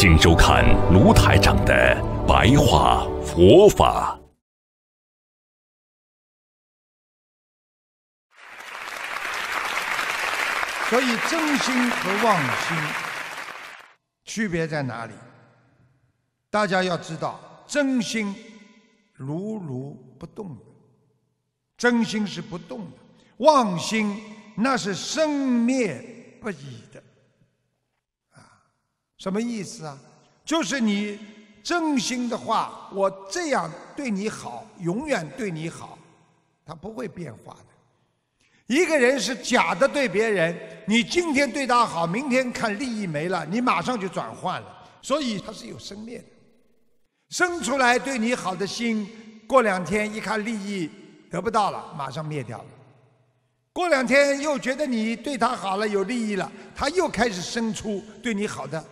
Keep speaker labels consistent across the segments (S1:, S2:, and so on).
S1: 请收看卢台长的白话佛法。所以，真心和妄心区别在哪里？大家要知道，真心如如不动的，真心是不动的；妄心那是生灭不已的。什么意思啊？就是你真心的话，我这样对你好，永远对你好，他不会变化的。一个人是假的对别人，你今天对他好，明天看利益没了，你马上就转换了，所以他是有生灭的。生出来对你好的心，过两天一看利益得不到了，马上灭掉了。过两天又觉得你对他好了有利益了，他又开始生出对你好的。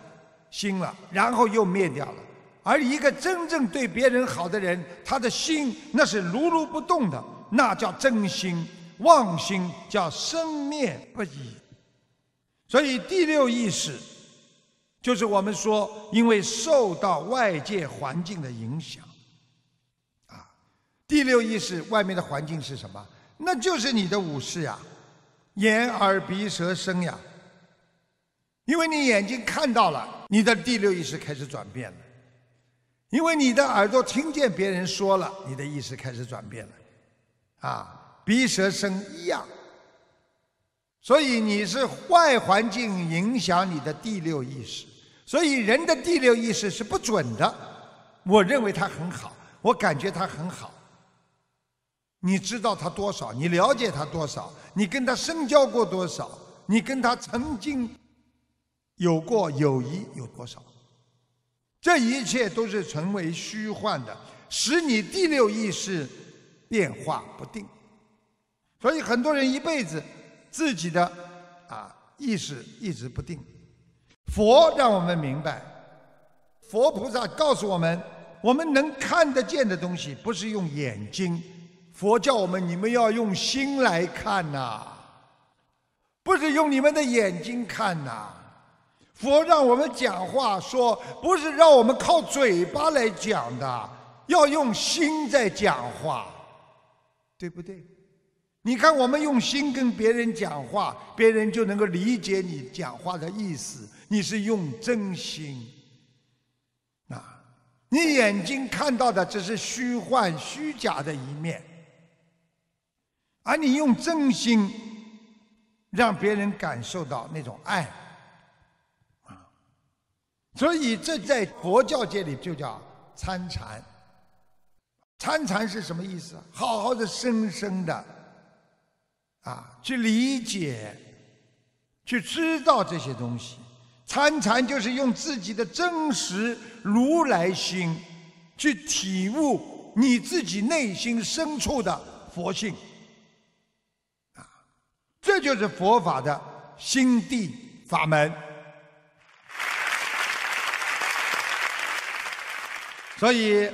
S1: 心了，然后又灭掉了。而一个真正对别人好的人，他的心那是如如不动的，那叫真心、妄心，叫生灭不已。所以第六意识，就是我们说，因为受到外界环境的影响，啊，第六意识外面的环境是什么？那就是你的五识呀，眼、耳、鼻、舌、身呀，因为你眼睛看到了。你的第六意识开始转变了，因为你的耳朵听见别人说了，你的意识开始转变了，啊，鼻舌声一样，所以你是坏环境影响你的第六意识，所以人的第六意识是不准的。我认为它很好，我感觉它很好，你知道它多少？你了解它多少？你跟他深交过多少？你跟他曾经？有过友谊有多少？这一切都是成为虚幻的，使你第六意识变化不定。所以很多人一辈子自己的啊意识一直不定。佛让我们明白，佛菩萨告诉我们：我们能看得见的东西，不是用眼睛。佛教我们，你们要用心来看呐，不是用你们的眼睛看呐。佛让我们讲话，说不是让我们靠嘴巴来讲的，要用心在讲话，对不对？你看，我们用心跟别人讲话，别人就能够理解你讲话的意思。你是用真心，啊，你眼睛看到的只是虚幻、虚假的一面，而你用真心让别人感受到那种爱。所以，这在佛教界里就叫参禅。参禅是什么意思？好好的、深深的，啊，去理解、去知道这些东西。参禅就是用自己的真实如来心，去体悟你自己内心深处的佛性。啊，这就是佛法的心地法门。所以，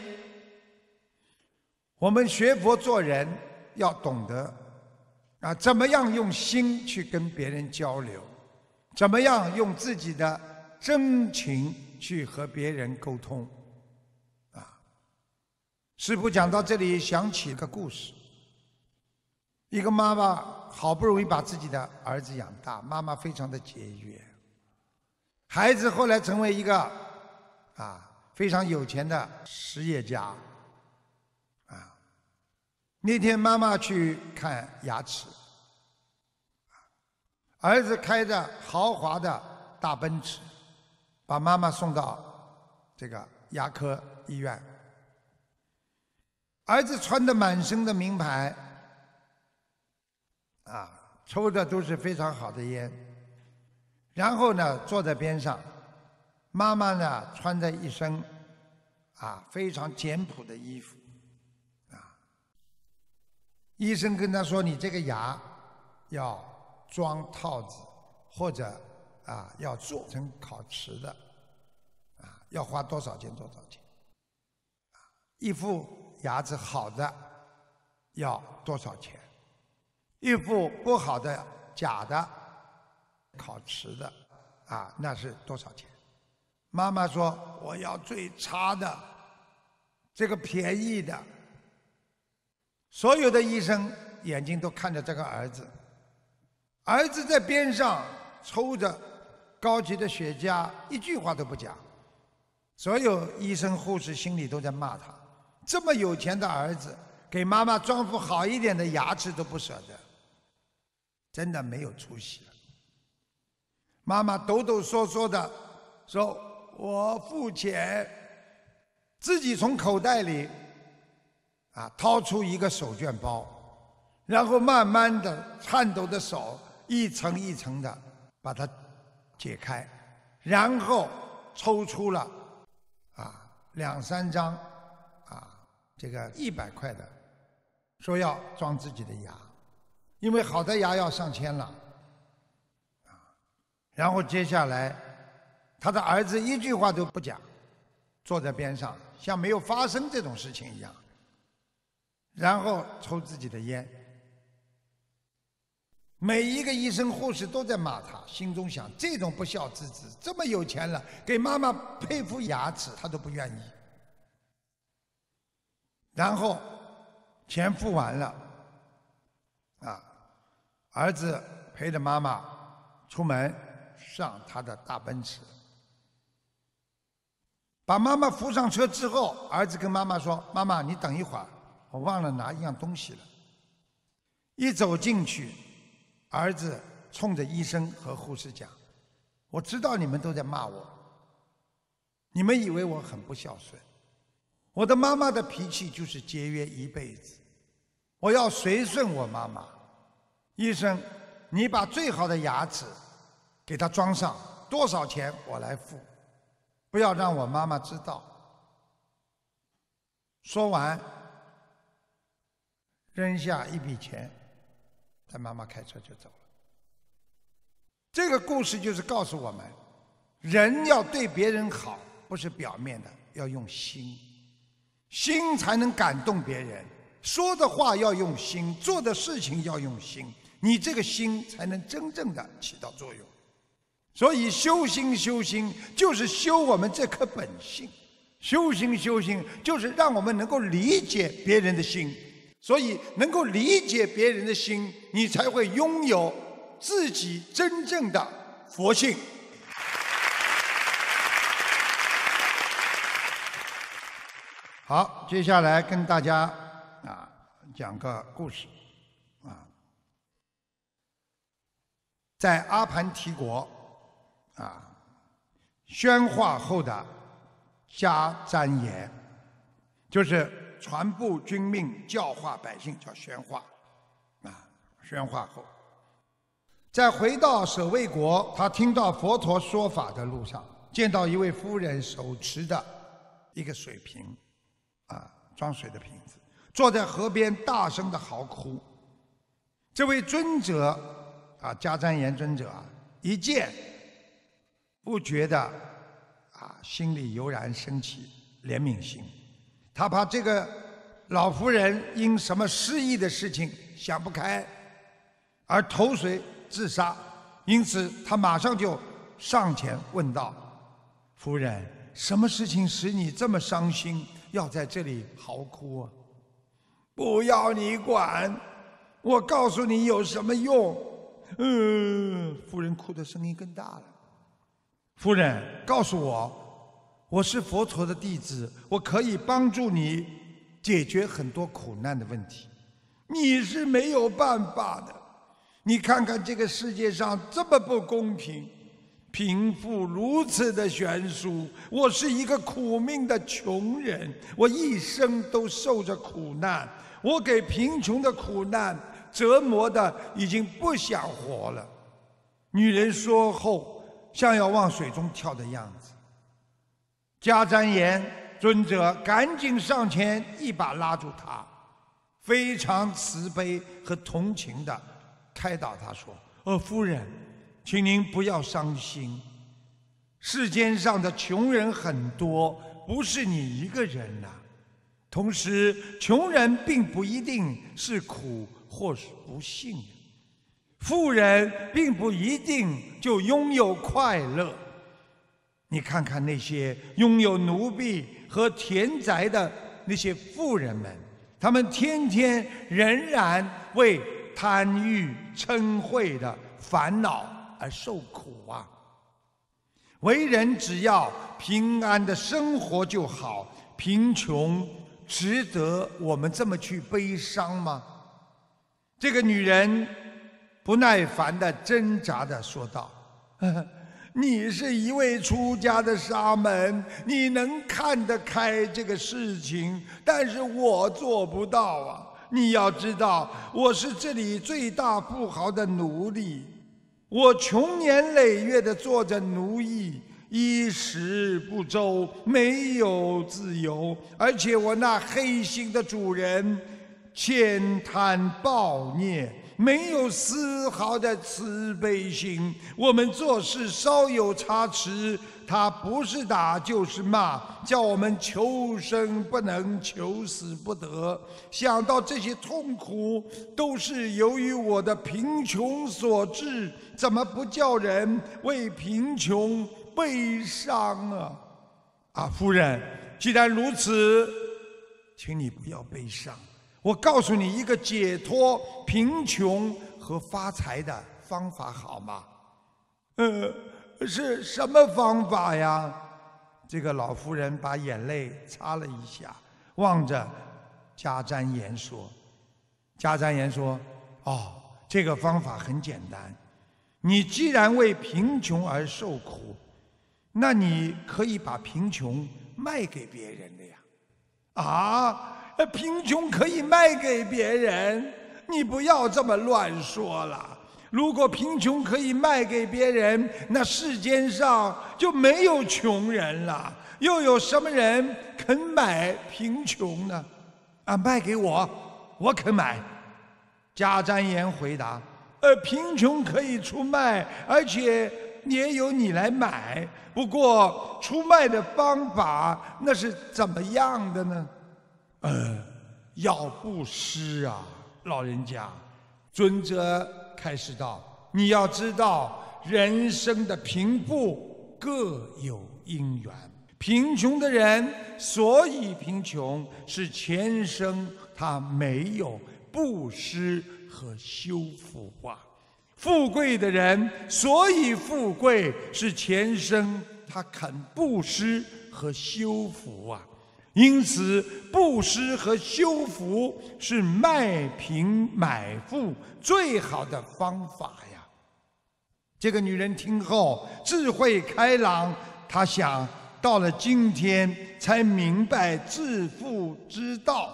S1: 我们学佛做人要懂得啊，怎么样用心去跟别人交流，怎么样用自己的真情去和别人沟通。啊，师傅讲到这里，想起一个故事：一个妈妈好不容易把自己的儿子养大，妈妈非常的节约，孩子后来成为一个啊。非常有钱的实业家，啊！那天妈妈去看牙齿，儿子开着豪华的大奔驰，把妈妈送到这个牙科医院。儿子穿的满身的名牌，啊，抽的都是非常好的烟，然后呢，坐在边上。妈妈呢，穿着一身，啊，非常简朴的衣服，啊。医生跟他说：“你这个牙要装套子，或者啊要做成烤瓷的，啊，要花多少钱？多少钱？一副牙齿好的要多少钱？一副不好的假的烤瓷的，啊，那是多少钱？”妈妈说：“我要最差的，这个便宜的。”所有的医生眼睛都看着这个儿子，儿子在边上抽着高级的雪茄，一句话都不讲。所有医生护士心里都在骂他：这么有钱的儿子，给妈妈装副好一点的牙齿都不舍得，真的没有出息了。妈妈抖抖嗦嗦的说。我付钱，自己从口袋里啊掏出一个手绢包，然后慢慢的颤抖的手一层一层的把它解开，然后抽出了啊两三张啊这个一百块的，说要装自己的牙，因为好的牙要上千了，啊，然后接下来。他的儿子一句话都不讲，坐在边上，像没有发生这种事情一样。然后抽自己的烟。每一个医生、护士都在骂他，心中想：这种不孝之子，这么有钱了，给妈妈配副牙齿他都不愿意。然后钱付完了，啊，儿子陪着妈妈出门上他的大奔驰。把妈妈扶上车之后，儿子跟妈妈说：“妈妈，你等一会儿，我忘了拿一样东西了。”一走进去，儿子冲着医生和护士讲：“我知道你们都在骂我，你们以为我很不孝顺。我的妈妈的脾气就是节约一辈子，我要随顺我妈妈。医生，你把最好的牙齿给她装上，多少钱我来付。”不要让我妈妈知道。说完，扔下一笔钱，他妈妈开车就走了。这个故事就是告诉我们，人要对别人好，不是表面的，要用心，心才能感动别人。说的话要用心，做的事情要用心，你这个心才能真正的起到作用。所以修心修心就是修我们这颗本性，修心修心就是让我们能够理解别人的心，所以能够理解别人的心，你才会拥有自己真正的佛性。好，接下来跟大家啊讲个故事，啊，在阿盘提国。啊，宣化后的加瞻言，就是传布君命，教化百姓，叫宣化。啊，宣化后，在回到舍卫国，他听到佛陀说法的路上，见到一位夫人手持的一个水瓶，啊，装水的瓶子，坐在河边大声的嚎哭。这位尊者啊，加瞻言尊者啊，一见。不觉得，啊，心里油然升起怜悯心。他怕这个老夫人因什么失意的事情想不开，而投水自杀，因此他马上就上前问道：“夫人，什么事情使你这么伤心，要在这里嚎哭？”“啊？”“不要你管，我告诉你有什么用？”嗯，夫人哭的声音更大了。夫人，告诉我，我是佛陀的弟子，我可以帮助你解决很多苦难的问题。你是没有办法的。你看看这个世界上这么不公平，贫富如此的悬殊。我是一个苦命的穷人，我一生都受着苦难。我给贫穷的苦难折磨的已经不想活了。女人说后。像要往水中跳的样子，迦旃言，尊者赶紧上前一把拉住他，非常慈悲和同情的开导他说：“呃，夫人，请您不要伤心。世间上的穷人很多，不是你一个人呐。同时，穷人并不一定是苦或是不幸。”富人并不一定就拥有快乐。你看看那些拥有奴婢和田宅的那些富人们，他们天天仍然为贪欲嗔恚的烦恼而受苦啊。为人只要平安的生活就好，贫穷值得我们这么去悲伤吗？这个女人。不耐烦的挣扎的说道：“你是一位出家的沙门，你能看得开这个事情，但是我做不到啊！你要知道，我是这里最大富豪的奴隶，我穷年累月的做着奴役，衣食不周，没有自由，而且我那黑心的主人，浅贪暴虐。”没有丝毫的慈悲心，我们做事稍有差池，他不是打就是骂，叫我们求生不能，求死不得。想到这些痛苦，都是由于我的贫穷所致，怎么不叫人为贫穷悲伤啊？啊，夫人，既然如此，请你不要悲伤。我告诉你一个解脱贫穷和发财的方法，好吗？呃，是什么方法呀？这个老妇人把眼泪擦了一下，望着加瞻言说：“加瞻言说，哦，这个方法很简单。你既然为贫穷而受苦，那你可以把贫穷卖给别人的呀。”啊！呃，贫穷可以卖给别人，你不要这么乱说了。如果贫穷可以卖给别人，那世间上就没有穷人了。又有什么人肯买贫穷呢？啊，卖给我，我肯买。贾占言回答：“呃，贫穷可以出卖，而且也有你来买。不过出卖的方法，那是怎么样的呢？”呃，要布施啊，老人家，尊者开始道：你要知道，人生的贫富各有因缘。贫穷的人，所以贫穷是前生他没有布施和修复化。”富贵的人，所以富贵是前生他肯布施和修福啊。因此，布施和修福是卖贫买富最好的方法呀。这个女人听后，智慧开朗，她想到了今天才明白致富之道，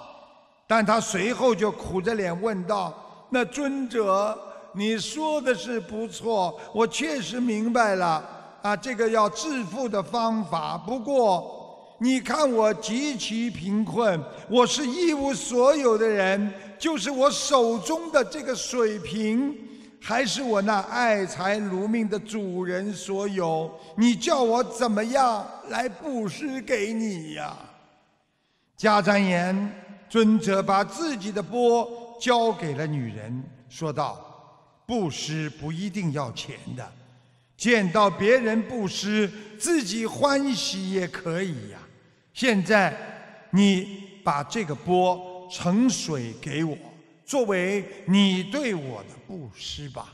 S1: 但她随后就苦着脸问道：“那尊者，你说的是不错，我确实明白了啊，这个要致富的方法。不过……”你看我极其贫困，我是一无所有的人，就是我手中的这个水瓶，还是我那爱财如命的主人所有。你叫我怎么样来布施给你呀？迦旃言尊者把自己的钵交给了女人，说道：“布施不一定要钱的，见到别人布施，自己欢喜也可以呀。”现在，你把这个钵盛水给我，作为你对我的布施吧。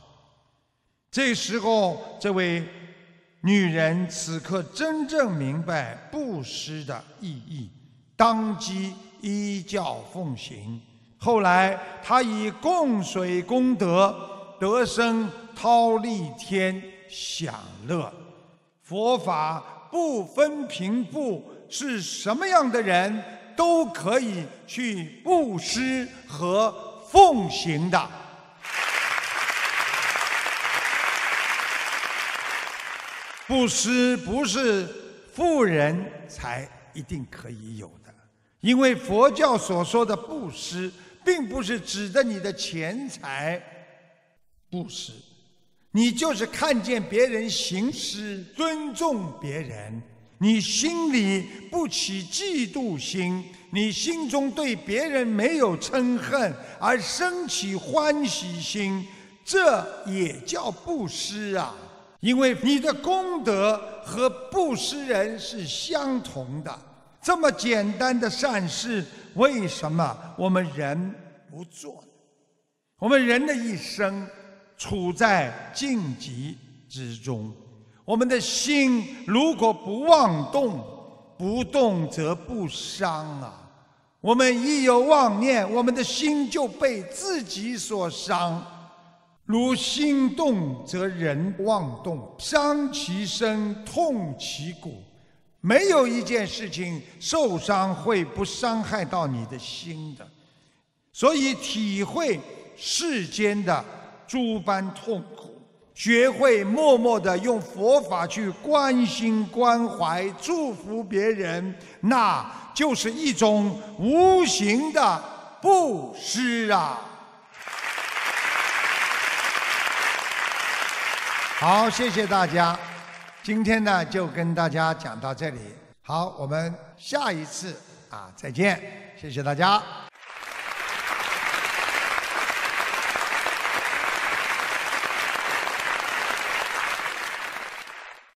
S1: 这时候，这位女人此刻真正明白布施的意义，当即依教奉行。后来，她以供水功德得生忉利天享乐。佛法不分贫富。是什么样的人都可以去布施和奉行的。布施不是富人才一定可以有的，因为佛教所说的布施，并不是指的你的钱财布施，你就是看见别人行施，尊重别人。你心里不起嫉妒心，你心中对别人没有嗔恨，而生起欢喜心，这也叫布施啊。因为你的功德和布施人是相同的。这么简单的善事，为什么我们人不做？我们人的一生处在晋级之中。我们的心如果不妄动，不动则不伤啊。我们一有妄念，我们的心就被自己所伤。如心动，则人妄动，伤其身，痛其骨。没有一件事情受伤会不伤害到你的心的。所以体会世间的诸般痛。学会默默的用佛法去关心、关怀、祝福别人，那就是一种无形的布施啊！好，谢谢大家。今天呢，就跟大家讲到这里。好，我们下一次啊，再见，谢谢大家。